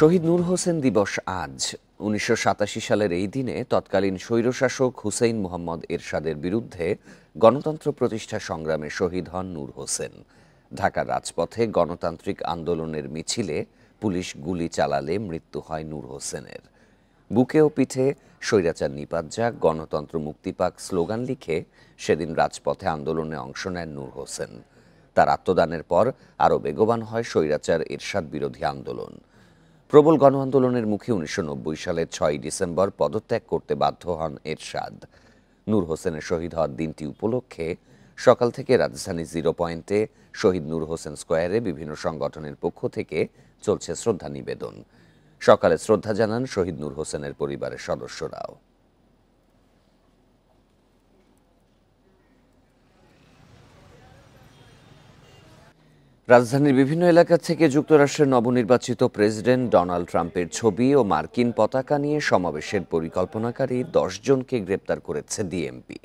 শহীদ নূর হোসেন দিবস আজ উনিশশো সালের এই দিনে তৎকালীন স্বৈরশাসক হুসেইন মোহাম্মদ এরশাদের বিরুদ্ধে গণতন্ত্র প্রতিষ্ঠা সংগ্রামে শহীদ হন নূর হোসেন ঢাকার রাজপথে গণতান্ত্রিক আন্দোলনের মিছিলে পুলিশ গুলি চালালে মৃত্যু হয় নূর হোসেনের বুকে ও পিঠে স্বৈরাচার নিপাত যাক গণতন্ত্র মুক্তিপাক স্লোগান লিখে সেদিন রাজপথে আন্দোলনে অংশ নেন নূর হোসেন তার আত্মদানের পর আরও বেগবান হয় স্বৈরাচার এরশাদ বিরোধী আন্দোলন প্রবল গণ আন্দোলনের মুখে উনিশশো সালের ছয় ডিসেম্বর পদত্যাগ করতে বাধ্য হন এরশাদ নূর হোসেনের শহীদ হওয়ার দিনটি উপলক্ষে সকাল থেকে রাজধানী জিরো পয়েন্টে শহীদ নূর হোসেন স্কোয়ারে বিভিন্ন সংগঠনের পক্ষ থেকে চলছে শ্রদ্ধা নিবেদন সকালে শ্রদ্ধা জানান শহীদ নূর হোসেনের পরিবারের সদস্যরাও রাজধানীর বিভিন্ন এলাকা থেকে যুক্তরাষ্ট্রের নবনির্বাচিত প্রেসিডেন্ট ডোনাল্ড ট্রাম্পের ছবি ও মার্কিন পতাকা নিয়ে সমাবেশের পরিকল্পনাকারী জনকে গ্রেপ্তার করেছে ডিএমপি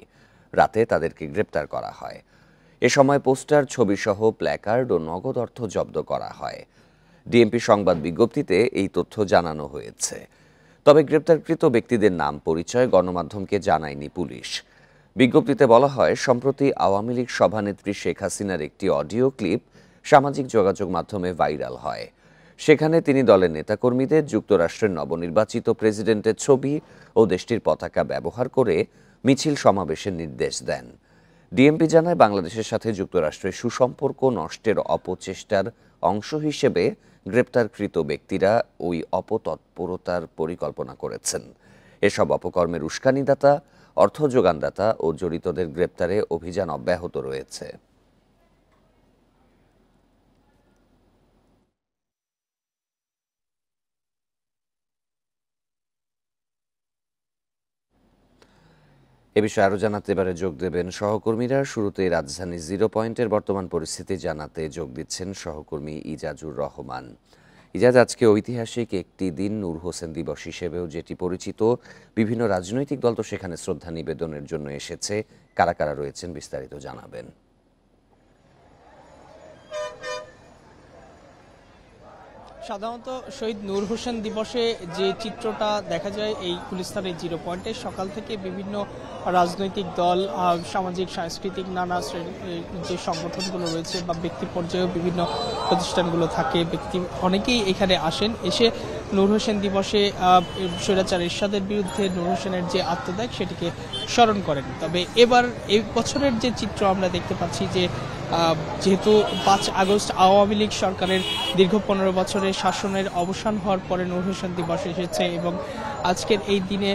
রাতে তাদেরকে গ্রেপ্তার করা হয় এ সময় পোস্টার ছবিসহ প্ল্যাকার্ড ও নগদ অর্থ জব্দ করা হয় ডিএমপি সংবাদ বিজ্ঞপ্তিতে এই তথ্য জানানো হয়েছে তবে গ্রেপ্তারকৃত ব্যক্তিদের নাম পরিচয় গণমাধ্যমকে জানায়নি পুলিশ বিজ্ঞপ্তিতে বলা হয় সম্প্রতি আওয়ামী লীগ সভানেত্রী শেখ হাসিনার একটি অডিও ক্লিপ সামাজিক যোগাযোগ মাধ্যমে ভাইরাল হয় সেখানে তিনি দলের নেতাকর্মীদের যুক্তরাষ্ট্রের নবনির্বাচিত প্রেসিডেন্টের ছবি ও দেশটির পতাকা ব্যবহার করে মিছিল সমাবেশের নির্দেশ দেন ডিএমপি জানায় বাংলাদেশের সাথে যুক্তরাষ্ট্রের সুসম্পর্ক নষ্টের অপচেষ্টার অংশ হিসেবে গ্রেপ্তারকৃত ব্যক্তিরা ওই অপতৎপরতার পরিকল্পনা করেছেন এসব অপকর্মের উস্কানিদাতা অর্থ যোগানদাতা ও জড়িতদের গ্রেপ্তারে অভিযান অব্যাহত রয়েছে এ বিষয়ে আরও জানাতে এবারে যোগ দেবেন সহকর্মীরা শুরুতে রাজধানী জিরো পয়েন্টের বর্তমান পরিস্থিতি জানাতে যোগ দিচ্ছেন সহকর্মী ইজাজুর রহমান ইজাজ আজকে ঐতিহাসিক একটি দিন নূর হোসেন দিবস হিসেবেও যেটি পরিচিত বিভিন্ন রাজনৈতিক দল তো সেখানে শ্রদ্ধা নিবেদনের জন্য এসেছে কারা কারা রয়েছেন বিস্তারিত জানাবেন সাধারণত শহীদ নূর হোসেন দিবসে যে চিত্রটা দেখা যায় এই কুলিস্তানের জিরো পয়েন্টে সকাল থেকে বিভিন্ন রাজনৈতিক দল সামাজিক সাংস্কৃতিক নানা যে সংগঠনগুলো রয়েছে বা ব্যক্তি পর্যায়েও বিভিন্ন প্রতিষ্ঠানগুলো থাকে ব্যক্তি অনেকেই এখানে আসেন এসে নূর হোসেন দিবসে স্বৈরাচার ইরশাদের বিরুদ্ধে নূর হোসেনের যে আত্মত্যাগ সেটিকে স্মরণ করেন তবে এবার এই বছরের যে চিত্র আমরা দেখতে পাচ্ছি যে যেহেতু পাঁচ আগস্ট আওয়ামী লীগ সরকারের দীর্ঘ পনেরো বছরের শাসনের অবসান হওয়ার পরে নূর হোসেন দিবস এসেছে এবং আজকের এই দিনে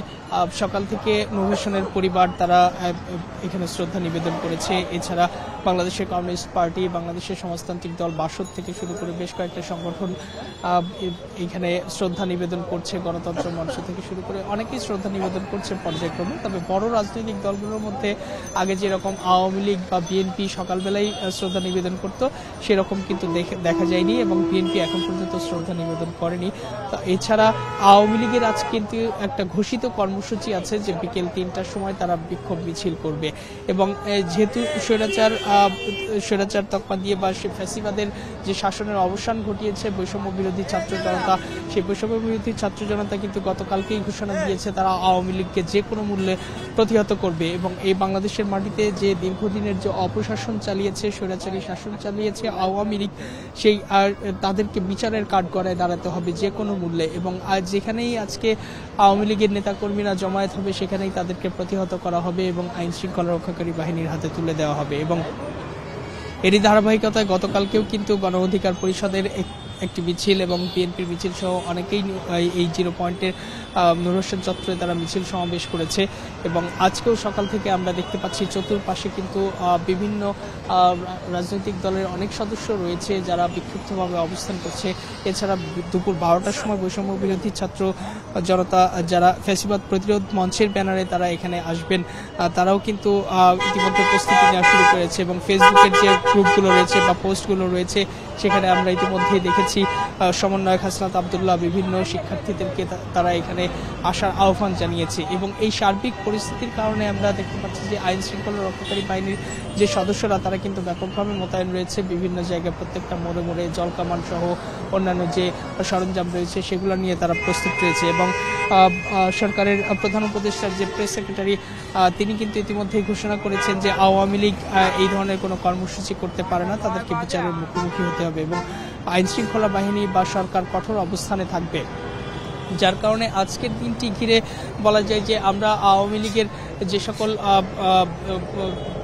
সকাল থেকে নূর হোসেনের পরিবার তারা এখানে শ্রদ্ধা নিবেদন করেছে এছাড়া বাংলাদেশের কমিউনিস্ট পার্টি বাংলাদেশের সমাজতান্ত্রিক দল বাসদ থেকে শুরু করে বেশ কয়েকটা সংগঠন এখানে শ্রদ্ধা নিবেদন করছে গণতন্ত্র মঞ্চ থেকে শুরু করে অনেকেই শ্রদ্ধা নিবেদন করছে পর্যায়ক্রমে তবে বড় রাজনৈতিক দলগুলোর মধ্যে আগে যেরকম আওয়ামী লীগ বা বিএনপি সকালবেলায় শ্রদ্ধা নিবেদন করত সেরকম কিন্তু দেখা যায়নি এবং বিএনপি এখন পর্যন্ত শ্রদ্ধা নিবেদন করেনি এছাড়া আওয়ামী লীগের আজ কিন্তু একটা ঘোষিত কর্মসূচি আছে যে বিকেল তিনটার সময় তারা বিক্ষোভ মিছিল করবে এবং যেহেতু স্বৈরাচার স্বৈরাচার তকমা দিয়ে বা সে ফ্যাসিবাদের যে শাসনের অবসান ঘটিয়েছে বৈষম্য বিরোধী ছাত্র জনতা সেই বৈষম্য বিরোধী ছাত্র জনতা কিন্তু গতকালকেই ঘোষণা দিয়েছে তারা আওয়ামী লীগকে যে কোনো মূল্যে প্রতিহত করবে এবং এই বাংলাদেশের মাটিতে যে দীর্ঘদিনের যে অপশাসন চালিয়েছে স্বৈরাচারী শাসন চালিয়েছে আওয়ামী লীগ সেই আর তাদেরকে বিচারের কাঠগড়ায় দাঁড়াতে হবে যে কোনো মূল্যে এবং আজ যেখানেই আজকে আওয়ামী লীগের নেতাকর্মীরা জমায়েত হবে সেখানেই তাদেরকে প্রতিহত করা হবে এবং আইন শৃঙ্খলা রক্ষাকারী বাহিনীর হাতে তুলে দেওয়া হবে এবং এরই ধারাবাহিকতায় গতকালকেও কিন্তু গণ অধিকার পরিষদের একটি মিছিল এবং বিএনপির মিছিল সহ অনেকেই এই জিরো পয়েন্টের নুর হোসেন চত্বরে তারা মিছিল সমাবেশ করেছে এবং আজকেও সকাল থেকে আমরা দেখতে পাচ্ছি চতুর্পাশে কিন্তু বিভিন্ন রাজনৈতিক দলের অনেক সদস্য রয়েছে যারা বিক্ষিপ্তভাবে অবস্থান করছে এছাড়া দুপুর বারোটার সময় বৈষম্য বিরোধী ছাত্র জনতা যারা ফ্যাসিবাদ প্রতিরোধ মঞ্চের ব্যানারে তারা এখানে আসবেন তারাও কিন্তু ইতিমধ্যে প্রস্তুতি নেওয়া শুরু করেছে এবং ফেসবুকের যে গ্রুপগুলো রয়েছে বা পোস্টগুলো রয়েছে সেখানে আমরা ইতিমধ্যেই দেখেছি সমন্বয়ক হাসনাত আবদুল্লাহ বিভিন্ন শিক্ষার্থীদেরকে তারা এখানে এখানে আসার আহ্বান জানিয়েছে এবং এই সার্বিক পরিস্থিতির কারণে আমরা দেখতে পাচ্ছি যে আইন শৃঙ্খলা রক্ষাকারী বাহিনীর যে সদস্যরা তারা কিন্তু ব্যাপকভাবে মোতায়েন রয়েছে বিভিন্ন জায়গায় প্রত্যেকটা মোড়ে মোড়ে জলকামান সহ অন্যান্য যে সরঞ্জাম রয়েছে সেগুলো নিয়ে তারা প্রস্তুত রয়েছে এবং সরকারের প্রধান উপদেষ্টার যে প্রেস সেক্রেটারি তিনি কিন্তু ইতিমধ্যে ঘোষণা করেছেন যে আওয়ামী লীগ এই ধরনের কোনো কর্মসূচি করতে পারে না তাদেরকে বিচারের মুখোমুখি হতে হবে এবং আইনশৃঙ্খলা বাহিনী বা সরকার কঠোর অবস্থানে থাকবে যার কারণে আজকের দিনটি ঘিরে বলা যায় যে আমরা আওয়ামী লীগের যে সকল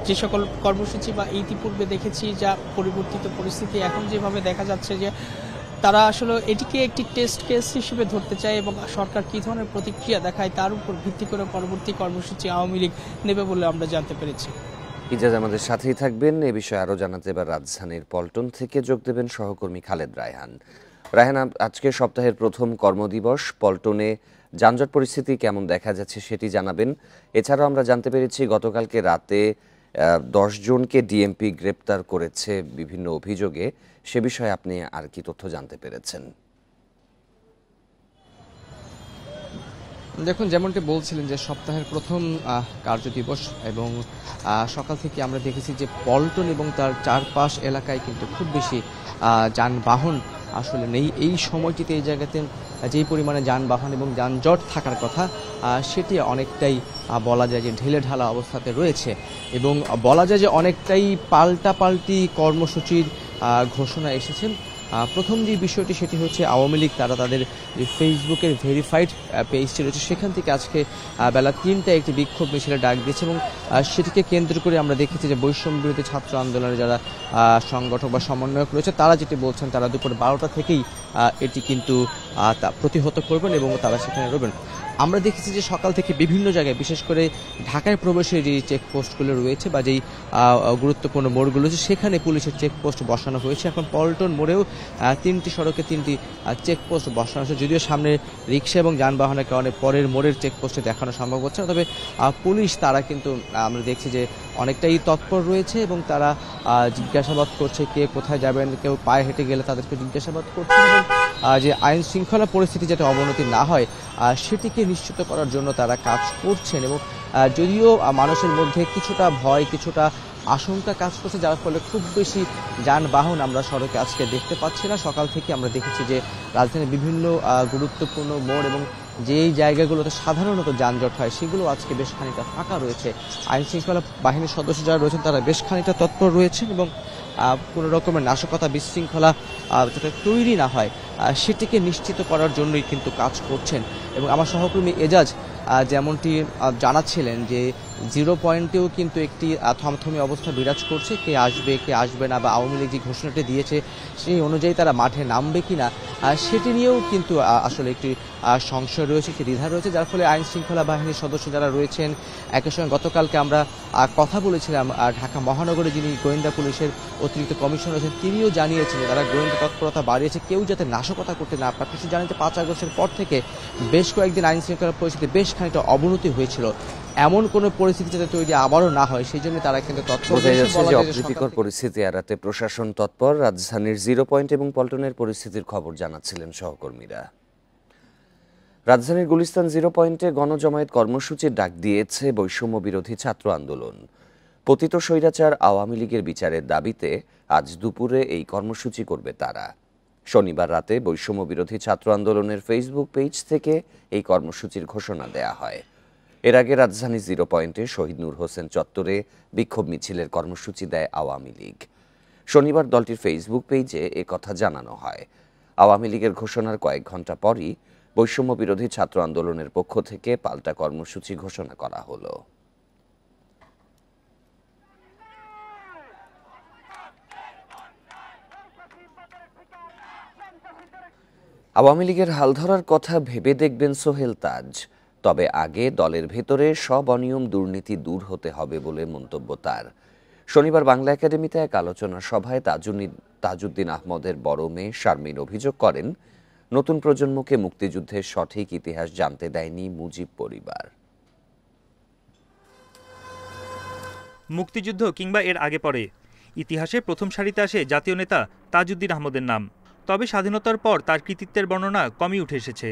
যে সকল কর্মসূচি বা ইতিপূর্বে দেখেছি যা পরিবর্তিত পরিস্থিতি এখন যেভাবে দেখা যাচ্ছে যে তারা আসলে এটিকে একটি টেস্ট কেস হিসেবে ধরতে চায় এবং সরকার কী ধরনের প্রতিক্রিয়া দেখায় তার উপর ভিত্তি করে পরবর্তী কর্মসূচি আওয়ামী লীগ নেবে বলে আমরা জানতে পেরেছি ইজাজ আমাদের সাথেই থাকবেন এ বিষয়ে আরও জানাতে এবার রাজধানীর পল্টন থেকে যোগ দেবেন সহকর্মী খালেদ রায়হান রায়হান আজকে সপ্তাহের প্রথম কর্মদিবস পল্টনে যানজট পরিস্থিতি কেমন দেখা যাচ্ছে সেটি জানাবেন এছাড়াও আমরা জানতে পেরেছি গতকালকে রাতে দশ জনকে ডিএমপি গ্রেপ্তার করেছে বিভিন্ন অভিযোগে সে বিষয়ে আপনি আর কি তথ্য জানতে পেরেছেন দেখুন যেমনটি বলছিলেন যে সপ্তাহের প্রথম কার্যদিবস এবং সকাল থেকে আমরা দেখেছি যে পল্টন এবং তার চারপাশ এলাকায় কিন্তু খুব বেশি যানবাহন আসলে নেই এই সময়টিতে এই জায়গাতে যেই পরিমাণে যানবাহন এবং যানজট থাকার কথা সেটি অনেকটাই বলা যায় যে ঢেলে ঢালা অবস্থাতে রয়েছে এবং বলা যায় যে অনেকটাই পাল্টা পাল্টি কর্মসূচির ঘোষণা এসেছে প্রথম যে বিষয়টি সেটি হচ্ছে আওয়ামী লীগ তারা তাদের যে ফেসবুকের ভেরিফাইড পেজটি রয়েছে সেখান থেকে আজকে বেলা তিনটায় একটি বিক্ষোভ মিছিলে ডাক দিয়েছে এবং সেটিকে কেন্দ্র করে আমরা দেখেছি যে বৈষম্য বিরোধী ছাত্র আন্দোলনের যারা সংগঠক বা সমন্বয়ক রয়েছে তারা যেটি বলছেন তারা দুপুর বারোটা থেকেই এটি কিন্তু প্রতিহত করবেন এবং তারা সেখানে রবেন আমরা দেখেছি যে সকাল থেকে বিভিন্ন জায়গায় বিশেষ করে ঢাকায় প্রবেশের যে চেকপোস্টগুলো রয়েছে বা যেই গুরুত্বপূর্ণ মোড়গুলো রয়েছে সেখানে পুলিশের চেকপোস্ট বসানো হয়েছে এখন পল্টন মোড়েও তিনটি সড়কে তিনটি চেকপোস্ট বসানো হয়েছে যদিও সামনে রিক্সা এবং যানবাহনের কারণে পরের মোড়ের চেকপোস্টে দেখানো সম্ভব হচ্ছে না তবে পুলিশ তারা কিন্তু আমরা দেখছি যে অনেকটাই তৎপর রয়েছে এবং তারা জিজ্ঞাসাবাদ করছে কে কোথায় যাবেন কেউ পায়ে হেঁটে গেলে তাদেরকে জিজ্ঞাসাবাদ করছে এবং যে আইন শৃঙ্খলা পরিস্থিতি যাতে অবনতি না হয় সেটিকে নিশ্চিত করার জন্য তারা কাজ করছেন এবং যদিও মানুষের মধ্যে কিছুটা ভয় কিছুটা আশঙ্কা কাজ করছে যার ফলে খুব বেশি যানবাহন আমরা সড়কে আজকে দেখতে পাচ্ছি না সকাল থেকে আমরা দেখেছি যে রাজধানীর বিভিন্ন গুরুত্বপূর্ণ মোড় এবং যেই জায়গাগুলোতে সাধারণত যানজট হয় সেগুলো আজকে বেশ খানিকটা ফাঁকা রয়েছে আইন শৃঙ্খলা বাহিনীর সদস্য যারা রয়েছেন তারা বেশ খানিকটা তৎপর রয়েছেন এবং কোনো রকমের নাশকতা বিশৃঙ্খলা যাতে তৈরি না হয় সেটিকে নিশ্চিত করার জন্যই কিন্তু কাজ করছেন এবং আমার সহকর্মী এজাজ যেমনটি জানাচ্ছিলেন যে জিরো পয়েন্টেও কিন্তু একটি থমথমে অবস্থা বিরাজ করছে কে আসবে কে আসবে না বা আওয়ামী লীগ যে ঘোষণাটি দিয়েছে সেই অনুযায়ী তারা মাঠে নামবে কি না সেটি নিয়েও কিন্তু আসলে একটি সংশয় রয়েছে একটি দ্বিধা রয়েছে যার ফলে আইন শৃঙ্খলা বাহিনীর সদস্য যারা রয়েছেন একই সঙ্গে গতকালকে আমরা কথা বলেছিলাম ঢাকা মহানগরে যিনি গোয়েন্দা পুলিশের অতিরিক্ত কমিশনার রয়েছেন তিনিও জানিয়েছেন তারা গোয়েন্দা তৎপরতা বাড়িয়েছে কেউ যাতে নাশকতা করতে না পারে কিছু জানেন যে পাঁচ আগস্টের পর থেকে বেশ কয়েকদিন আইন শৃঙ্খলা পরিস্থিতি বেশ খানিকটা অবনতি হয়েছিল এমন কোন পরিস্থিতি যাতে তৈরি আবারও না হয় সেই জন্য তারা কিন্তু অপ্রীতিকর পরিস্থিতি এড়াতে প্রশাসন তৎপর রাজধানীর জিরো পয়েন্ট এবং পল্টনের পরিস্থিতির খবর জানাচ্ছিলেন সহকর্মীরা রাজধানীর গুলিস্তান জিরো পয়েন্টে গণজমায়েত কর্মসূচির ডাক দিয়েছে বৈষম্য বিরোধী ছাত্র আন্দোলন পতিত স্বৈরাচার আওয়ামী লীগের বিচারের দাবিতে আজ দুপুরে এই কর্মসূচি করবে তারা শনিবার রাতে বৈষম্য বিরোধী ছাত্র আন্দোলনের ফেসবুক পেজ থেকে এই কর্মসূচির ঘোষণা দেয়া হয় এর আগে রাজধানী জিরো পয়েন্টে শহীদ নূর হোসেন চত্বরে বিক্ষোভ মিছিলের কর্মসূচি দেয় আওয়ামী লীগ শনিবার দলটির ফেসবুক পেজে কথা জানানো হয় আওয়ামী লীগের ঘোষণার কয়েক ঘন্টা পরই বৈষম্য বিরোধী ছাত্র আন্দোলনের পক্ষ থেকে পাল্টা কর্মসূচি ঘোষণা করা হলো আওয়ামী লীগের হাল ধরার কথা ভেবে দেখবেন সোহেল তাজ তবে আগে দলের ভেতরে সব অনিয়ম দুর্নীতি দূর হতে হবে বলে মন্তব্য তার শনিবার বাংলা একাডেমিতে এক আলোচনা সভায় তাজুদ্দিন আহমদের বড় মেয়ে শারমিন অভিযোগ করেন নতুন প্রজন্মকে মুক্তিযুদ্ধের সঠিক ইতিহাস জানতে দেয়নি মুজিব পরিবার মুক্তিযুদ্ধ কিংবা এর আগে পরে ইতিহাসে প্রথম সারিতে আসে জাতীয় নেতা তাজউদ্দিন আহমদের নাম তবে স্বাধীনতার পর তার কৃতিত্বের বর্ণনা কমই উঠে এসেছে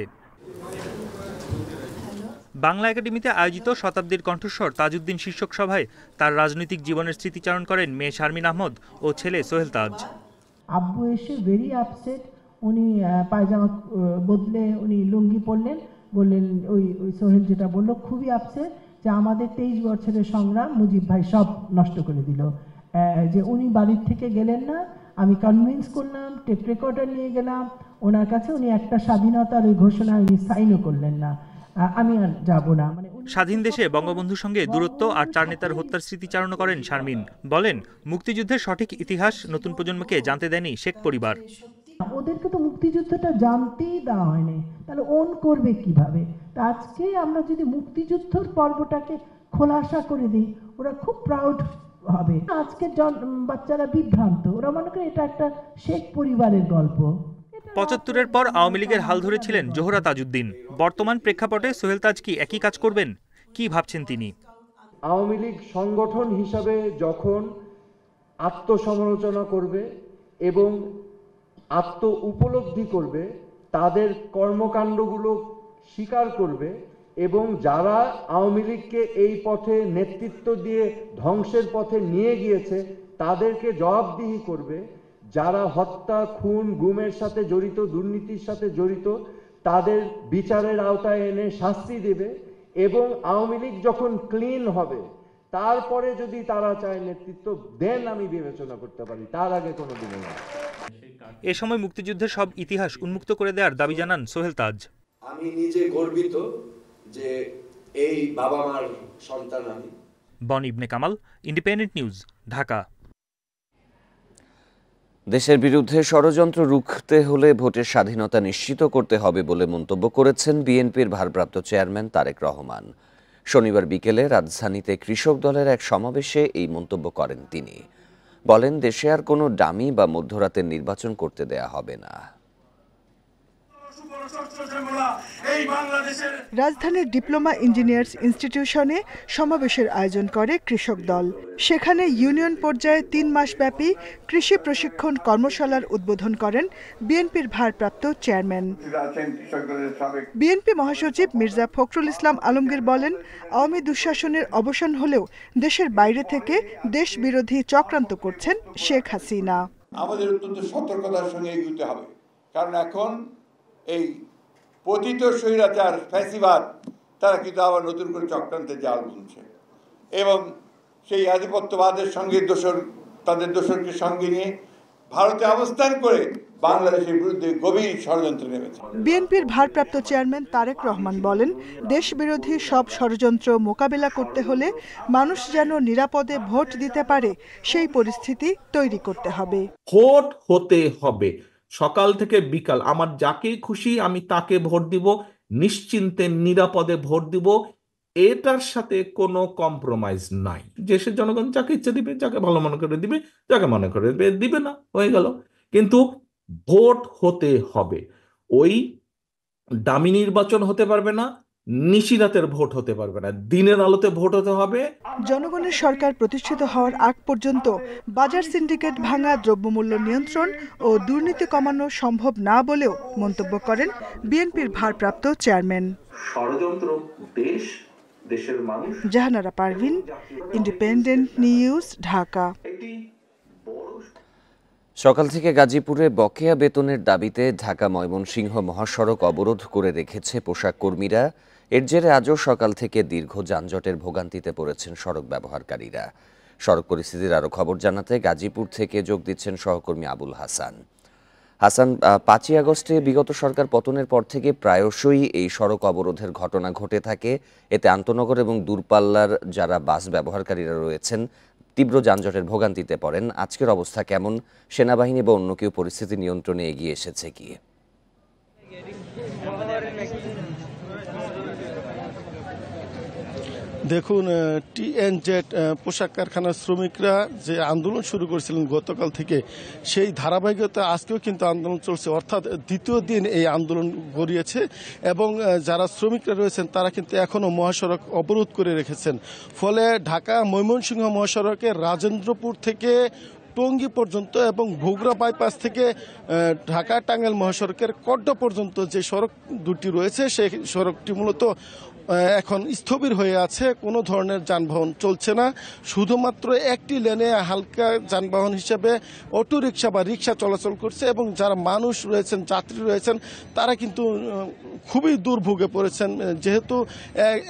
বাংলা একাডেমিতে আয়োজিত শতাব্দীর কণ্ঠস্বর তাজউদ্দিন শীর্ষক সভায় তার রাজনৈতিক জীবনের স্মৃতিচারণ করেন মেয়ে শারমিন আহমদ ও ছেলে সোহেল তাজ আব্বু এসে ভেরি আপসেট উনি পায়জামা বদলে উনি লুঙ্গি পরলেন বললেন ওই ওই সোহেল যেটা বলল খুবই আপসে যে আমাদের তেইশ বছরের সংগ্রাম মুজিব ভাই সব নষ্ট করে দিল যে উনি বাড়ির থেকে গেলেন না আমি কনভিন্স করলাম টেপ রেকর্ডার নিয়ে গেলাম ওনার কাছে উনি একটা স্বাধীনতার ওই ঘোষণা উনি সাইনও করলেন না আমি আর যাব না মানে স্বাধীন দেশে বঙ্গবন্ধুর সঙ্গে দূরত্ব আর চার নেতার হত্যার স্মৃতিচারণ করেন শারমিন বলেন মুক্তিযুদ্ধের সঠিক ইতিহাস নতুন প্রজন্মকে জানতে দেয়নি শেখ পরিবার ওদেরকে তো মুক্তিযুদ্ধটা জানতেই দেওয়া হয়নি তাহলে ওন করবে কিভাবে তা আজকে আমরা যদি মুক্তিযুদ্ধর পর্বটাকে খোলাসা করে দিই ওরা খুব প্রাউড হবে আজকের বাচ্চারা বিভ্রান্ত ওরা মনে করে এটা একটা শেখ পরিবারের গল্প পঁচাত্তরের পর আওয়ামী লীগের হাল ধরেছিলেন জোহরা তাজুদ্দিন বর্তমান প্রেক্ষাপটে সোহেল তাজ কি একই কাজ করবেন কি ভাবছেন তিনি আওয়ামী লীগ সংগঠন হিসাবে যখন আত্মসমালোচনা করবে এবং আত্ম উপলব্ধি করবে তাদের কর্মকাণ্ডগুলো স্বীকার করবে এবং যারা আওয়ামী লীগকে এই পথে নেতৃত্ব দিয়ে ধ্বংসের পথে নিয়ে গিয়েছে তাদেরকে জবাবদিহি করবে যারা হত্যা খুন গুমের সাথে জড়িত দুর্নীতির সাথে জড়িত তাদের বিচারের আওতায় এনে শাস্তি দেবে এবং আওয়ামী লীগ যখন ক্লিন হবে তারপরে যদি তারা চায় নেতৃত্ব দেন আমি বিবেচনা করতে পারি তার আগে কোনো দিনে না এ সময় মুক্তিযুদ্ধের সব ইতিহাস উন্মুক্ত করে দেওয়ার দাবি জানান সোহেল তাজ আমি নিজে গর্বিত যে এই বাবা মার সন্তান আমি বন ইবনে কামাল ইন্ডিপেন্ডেন্ট নিউজ ঢাকা দেশের বিরুদ্ধে ষড়যন্ত্র রুখতে হলে ভোটের স্বাধীনতা নিশ্চিত করতে হবে বলে মন্তব্য করেছেন বিএনপির ভারপ্রাপ্ত চেয়ারম্যান তারেক রহমান শনিবার বিকেলে রাজধানীতে কৃষক দলের এক সমাবেশে এই মন্তব্য করেন তিনি বলেন দেশে আর কোনো ডামি বা মধ্যরাতের নির্বাচন করতে দেয়া হবে না রাজধানীর ডিপ্লোমা ইঞ্জিনিয়ার্স ইনস্টিটিউশনে সমাবেশের আয়োজন করে কৃষক দল সেখানে ইউনিয়ন পর্যায়ে তিন মাসব্যাপী কৃষি প্রশিক্ষণ কর্মশালার উদ্বোধন করেন বিএনপির ভারপ্রাপ্ত চেয়ারম্যান বিএনপি মহাসচিব মির্জা ফখরুল ইসলাম আলমগীর বলেন আওয়ামী দুঃশাসনের অবসান হলেও দেশের বাইরে থেকে দেশ বিরোধী চক্রান্ত করছেন শেখ হাসিনা আমাদের অত্যন্ত সতর্কতার সঙ্গে এগোতে হবে কারণ এখন এই পতিত স্বৈরাচার ফ্যাসিবাদ তারা কিন্তু আবার নতুন করে চক্রান্তে জাল বুনছে এবং সেই আধিপত্যবাদের সঙ্গে দোষর তাদের দোষরকে সঙ্গে নিয়ে ভারতে অবস্থান করে বাংলাদেশের বিরুদ্ধে গভীর ষড়যন্ত্র নেমেছে বিএনপির ভারপ্রাপ্ত চেয়ারম্যান তারেক রহমান বলেন দেশ বিরোধী সব ষড়যন্ত্র মোকাবেলা করতে হলে মানুষ যেন নিরাপদে ভোট দিতে পারে সেই পরিস্থিতি তৈরি করতে হবে ভোট হতে হবে সকাল থেকে বিকাল আমার যাকে খুশি আমি তাকে ভোট দিব নিশ্চিন্তে নিরাপদে ভোট দিব এটার সাথে কোনো কম্প্রোমাইজ নাই দেশের জনগণ যাকে ইচ্ছে দিবে যাকে ভালো মনে করে দিবে যাকে মনে করে দিবে দিবে না হয়ে গেল কিন্তু ভোট হতে হবে ওই দামি নির্বাচন হতে পারবে না নিশিরাতের ভোট হতে পারবে না দিনের আলোতে ভোট হতে হবে জনগণের সরকার প্রতিষ্ঠিত হওয়ার আগ পর্যন্ত বাজার সিন্ডিকেট ভাঙা দ্রব্যমূল্য নিয়ন্ত্রণ ও দুর্নীতি কমানো সম্ভব না বলেও মন্তব্য করেন বিএনপির ভারপ্রাপ্ত চেয়ারম্যান ষড়যন্ত্র দেশ দেশের মানুষ জাহানারা পারভিন ইন্ডিপেন্ডেন্ট নিউজ ঢাকা সকাল থেকে গাজীপুরে বকেয়া বেতনের দাবিতে ঢাকা ময়মনসিংহ মহাসড়ক অবরোধ করে রেখেছে পোশাক কর্মীরা এর জেরে আজও সকাল থেকে দীর্ঘ যানজটের ভোগান্তিতে পড়েছেন সড়ক ব্যবহারকারীরা সড়ক পরিস্থিতির আরও খবর জানাতে গাজীপুর থেকে যোগ দিচ্ছেন সহকর্মী আবুল হাসান হাসান পাঁচই আগস্টে বিগত সরকার পতনের পর থেকে প্রায়শই এই সড়ক অবরোধের ঘটনা ঘটে থাকে এতে আন্তনগর এবং দূরপাল্লার যারা বাস ব্যবহারকারীরা রয়েছেন তীব্র যানজটের ভোগান্তিতে পড়েন আজকের অবস্থা কেমন সেনাবাহিনী বা অন্য কেউ পরিস্থিতি নিয়ন্ত্রণে এগিয়ে এসেছে কি দেখুন টিএনজেড পোশাক কারখানার শ্রমিকরা যে আন্দোলন শুরু করেছিলেন গতকাল থেকে সেই ধারাবাহিকতা আজকেও কিন্তু আন্দোলন চলছে অর্থাৎ দ্বিতীয় দিন এই আন্দোলন গড়িয়েছে এবং যারা শ্রমিকরা রয়েছেন তারা কিন্তু এখনও মহাসড়ক অবরোধ করে রেখেছেন ফলে ঢাকা ময়মনসিংহ মহাসড়কে রাজেন্দ্রপুর থেকে টঙ্গী পর্যন্ত এবং ভোগরা বাইপাস থেকে ঢাকা টাঙ্গাইল মহাসড়কের কড্ডা পর্যন্ত যে সড়ক দুটি রয়েছে সেই সড়কটি মূলত এখন স্থবির হয়ে আছে কোনো ধরনের যানবাহন চলছে না শুধুমাত্র একটি লেনে হালকা যানবাহন হিসেবে অটোরিকশা বা রিক্সা চলাচল করছে এবং যারা মানুষ রয়েছেন যাত্রী রয়েছেন তারা কিন্তু খুবই দুর্ভোগে পড়েছেন যেহেতু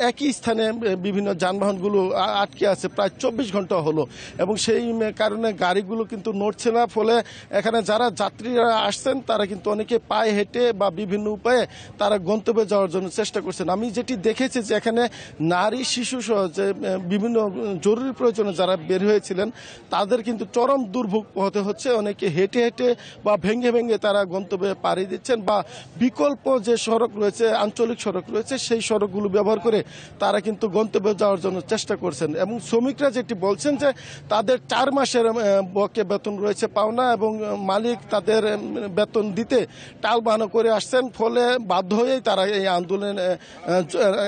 একই স্থানে বিভিন্ন যানবাহনগুলো আটকে আছে প্রায় চব্বিশ ঘন্টা হলো এবং সেই কারণে গাড়িগুলো কিন্তু নড়ছে না ফলে এখানে যারা যাত্রীরা আসছেন তারা কিন্তু অনেকে পায়ে হেঁটে বা বিভিন্ন উপায়ে তারা গন্তব্যে যাওয়ার জন্য চেষ্টা করছেন আমি যেটি দেখে দেখেছি যে এখানে নারী শিশু সহ যে বিভিন্ন জরুরি প্রয়োজনে যারা বের হয়েছিলেন তাদের কিন্তু চরম দুর্ভোগ হতে হচ্ছে অনেকে হেঁটে হেঁটে বা ভেঙে ভেঙে তারা গন্তব্যে পাড়ি দিচ্ছেন বা বিকল্প যে সড়ক রয়েছে আঞ্চলিক সড়ক রয়েছে সেই সড়কগুলো ব্যবহার করে তারা কিন্তু গন্তব্যে যাওয়ার জন্য চেষ্টা করছেন এবং শ্রমিকরা যেটি বলছেন যে তাদের চার মাসের বকে বেতন রয়েছে পাওনা এবং মালিক তাদের বেতন দিতে টালবাহানো করে আসছেন ফলে বাধ্য হয়েই তারা এই আন্দোলন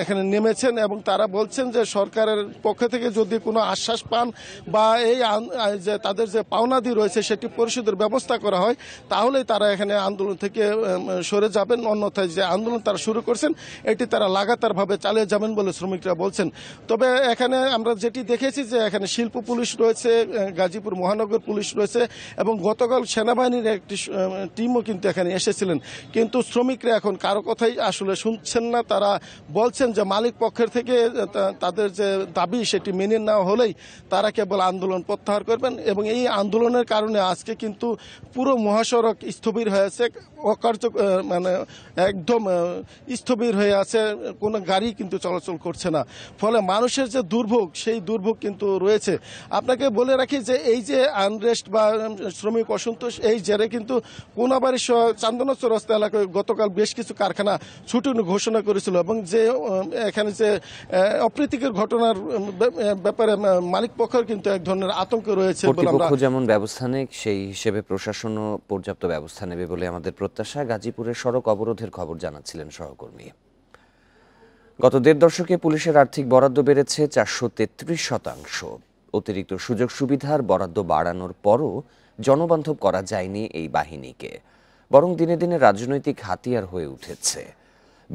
এখানে নেমেছেন এবং তারা বলছেন যে সরকারের পক্ষ থেকে যদি কোনো আশ্বাস পান বা এই যে তাদের যে পাওনাদি রয়েছে সেটি পরিশোধের ব্যবস্থা করা হয় তাহলেই তারা এখানে আন্দোলন থেকে সরে যাবেন অন্যথায় যে আন্দোলন তারা শুরু করছেন এটি তারা লাগাতারভাবে চালিয়ে যাবেন বলে শ্রমিকরা বলছেন তবে এখানে আমরা যেটি দেখেছি যে এখানে শিল্প পুলিশ রয়েছে গাজীপুর মহানগর পুলিশ রয়েছে এবং গতকাল সেনাবাহিনীর একটি টিমও কিন্তু এখানে এসেছিলেন কিন্তু শ্রমিকরা এখন কারো কথাই আসলে শুনছেন না তারা বলছেন যে মালিক পক্ষের থেকে তাদের যে দাবি সেটি মেনে না হলেই তারা কেবল আন্দোলন প্রত্যাহার করবেন এবং এই আন্দোলনের কারণে আজকে কিন্তু পুরো মহাসড়ক স্থবির হয়েছে অকার্য মানে একদম স্থবির হয়ে আছে কোনো গাড়ি কিন্তু চলাচল করছে না ফলে মানুষের যে দুর্ভোগ সেই দুর্ভোগ কিন্তু রয়েছে আপনাকে বলে রাখি যে এই যে আনরেস্ট বা শ্রমিক অসন্তোষ এই জেরে কিন্তু কোনাবাড়ি সহ রাস্তা এলাকায় গতকাল বেশ কিছু কারখানা ছুটি ঘোষণা করেছিল এবং যে এখানে যে অপ্রীতিকর ঘটনার ব্যাপারে মালিক পক্ষের কিন্তু এক ধরনের আতঙ্ক রয়েছে কর্তৃপক্ষ যেমন ব্যবস্থা নেক সেই হিসেবে প্রশাসনও পর্যাপ্ত ব্যবস্থা নেবে বলে আমাদের প্রত্যাশা গাজীপুরের সড়ক অবরোধের খবর জানাচ্ছিলেন সহকর্মী গত দেড় দশকে পুলিশের আর্থিক বরাদ্দ বেড়েছে চারশো শতাংশ অতিরিক্ত সুযোগ সুবিধার বরাদ্দ বাড়ানোর পরও জনবান্ধব করা যায়নি এই বাহিনীকে বরং দিনে দিনে রাজনৈতিক হাতিয়ার হয়ে উঠেছে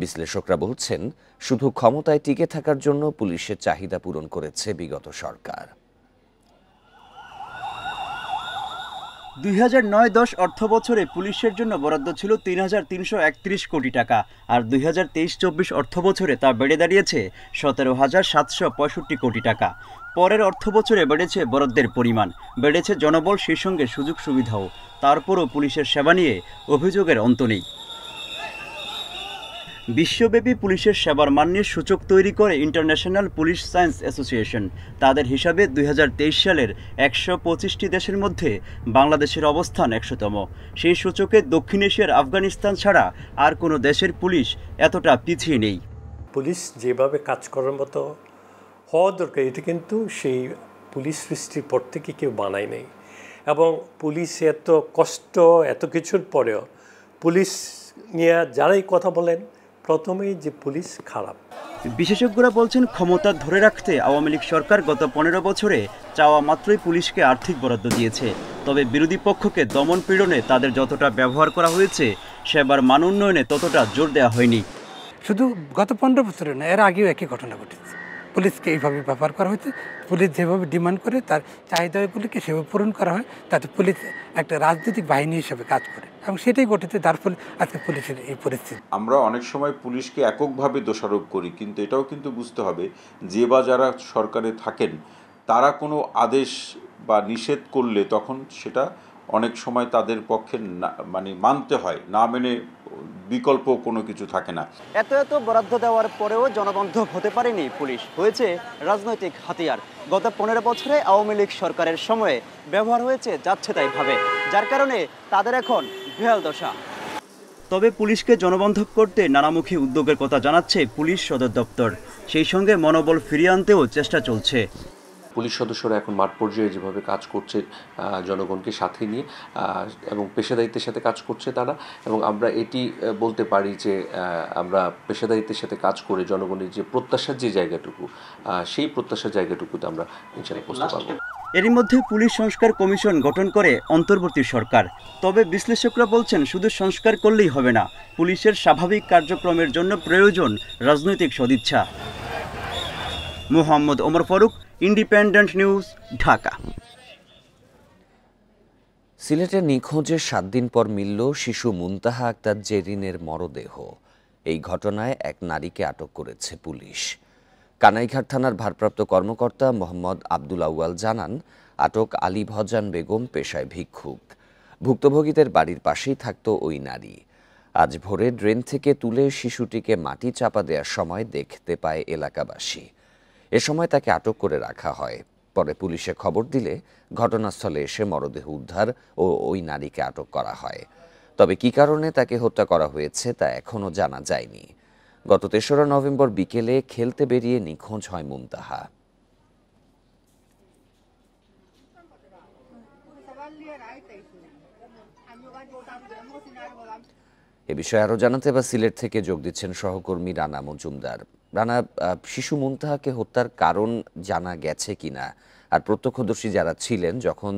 বিশ্লেষকরা বলছেন শুধু ক্ষমতায় টিকে থাকার জন্য পুলিশের চাহিদা পূরণ করেছে বিগত সরকার দুই হাজার নয় দশ অর্থ বছরে পুলিশের জন্য বরাদ্দ ছিল তিন হাজার তিনশো একত্রিশ কোটি টাকা আর দুই হাজার তেইশ চব্বিশ অর্থ বছরে তা বেড়ে দাঁড়িয়েছে সতেরো হাজার সাতশো পঁয়ষট্টি কোটি টাকা পরের অর্থ বছরে বেড়েছে বরাদ্দের পরিমাণ বেড়েছে জনবল সেই সঙ্গে সুযোগ সুবিধাও তারপরও পুলিশের সেবা নিয়ে অভিযোগের অন্ত নেই বিশ্বব্যাপী পুলিশের সেবার মান নিয়ে সূচক তৈরি করে ইন্টারন্যাশনাল পুলিশ সায়েন্স অ্যাসোসিয়েশন তাদের হিসাবে দুই সালের একশো পঁচিশটি দেশের মধ্যে বাংলাদেশের অবস্থান একশোতম সেই সূচকে দক্ষিণ এশিয়ার আফগানিস্তান ছাড়া আর কোনো দেশের পুলিশ এতটা পিছিয়ে নেই পুলিশ যেভাবে কাজ করার মতো হওয়া দরকার এটা কিন্তু সেই পুলিশ সৃষ্টির পর থেকে কেউ বানায় নেই এবং পুলিশ এত কষ্ট এত কিছুর পরেও পুলিশ নিয়ে যারাই কথা বলেন প্রথমেই যে পুলিশ খারাপ বিশেষজ্ঞরা বলছেন ক্ষমতা ধরে রাখতে আওয়ামী লীগ সরকার গত পনেরো বছরে চাওয়া মাত্রই পুলিশকে আর্থিক বরাদ্দ দিয়েছে তবে বিরোধী পক্ষকে দমন পীড়নে তাদের যতটা ব্যবহার করা হয়েছে সেবার মান উন্নয়নে ততটা জোর দেওয়া হয়নি শুধু গত পনেরো বছরে না এর আগেও একই ঘটনা ঘটেছে পুলিশকে এইভাবে ব্যবহার করা হয়েছে পুলিশ যেভাবে ডিমান্ড করে তার চাহিদাগুলিকে সেভাবে পূরণ করা হয় তাতে পুলিশ একটা রাজনৈতিক বাহিনী হিসেবে কাজ করে এবং সেটাই ঘটেছে যার ফলে আজকে পুলিশের এই পরিস্থিতি আমরা অনেক সময় পুলিশকে এককভাবে দোষারোপ করি কিন্তু এটাও কিন্তু বুঝতে হবে যে বা যারা সরকারে থাকেন তারা কোনো আদেশ বা নিষেধ করলে তখন সেটা অনেক সময় তাদের পক্ষে মানে মানতে হয় না মেনে বিকল্প কোনো কিছু থাকে না এত এত বরাদ্দ দেওয়ার পরেও জনবান্ধব হতে পারেনি পুলিশ হয়েছে রাজনৈতিক হাতিয়ার গত পনেরো বছরে আওয়ামী লীগ সরকারের সময়ে ব্যবহার হয়েছে যাচ্ছে তাইভাবে যার কারণে তাদের এখন দশা তবে পুলিশকে জনবন্ধক করতে নানামুখী উদ্যোগের কথা জানাচ্ছে পুলিশ সদর দপ্তর সেই সঙ্গে মনোবল ফিরিয়ে আনতেও চেষ্টা চলছে পুলিশ সদস্যরা এখন মাঠ পর্যায়ে যেভাবে কাজ করছে জনগণকে সাথে নিয়ে এবং পেশাদারিত্বের সাথে কাজ করছে তারা এবং আমরা এটি বলতে পারি যে আমরা পেশাদারিত্বের সাথে কাজ করে জনগণের যে প্রত্যাশার যে জায়গাটুকু সেই প্রত্যাশার জায়গাটুকুতে আমরা ইনশাল্লাহ পৌঁছতে পারব এরই মধ্যে পুলিশ সংস্কার কমিশন গঠন করে অন্তর্বর্তী সরকার তবে বিশ্লেষকরা বলছেন শুধু সংস্কার করলেই হবে না পুলিশের স্বাভাবিক কার্যক্রমের জন্য প্রয়োজন রাজনৈতিক সদিচ্ছা মোহাম্মদ ওমর ফারুক ইন্ডিপেন্ডেন্ট নিউজ ঢাকা সিলেটে নিখোঁজের সাত দিন পর মিলল শিশু মুনতাহা আক্তার জেরিনের মরদেহ এই ঘটনায় এক নারীকে আটক করেছে পুলিশ কানাইঘাট থানার ভারপ্রাপ্ত কর্মকর্তা মোহাম্মদ আব্দুল আউয়াল জানান আটক আলী ভজান বেগম পেশায় ভিক্ষুক ভুক্তভোগীদের বাড়ির পাশেই থাকত ওই নারী আজ ভোরে ড্রেন থেকে তুলে শিশুটিকে মাটি চাপা দেওয়ার সময় দেখতে পায় এলাকাবাসী এ সময় তাকে আটক করে রাখা হয় পরে পুলিশে খবর দিলে ঘটনাস্থলে এসে মরদেহ উদ্ধার ও ওই নারীকে আটক করা হয় তবে কি কারণে তাকে হত্যা করা হয়েছে তা এখনও জানা যায়নি গত তেসরা নভেম্বর বিকেলে খেলতে বেরিয়ে নিখোঁজ হয় মুমতাহা এ বিষয়ে আরও জানাতে বা সিলেট থেকে যোগ দিচ্ছেন সহকর্মী রানা মজুমদার রানা শিশু মুন্তাহাকে হত্যার কারণ জানা গেছে কিনা আর প্রত্যক্ষদর্শী যারা ছিলেন যখন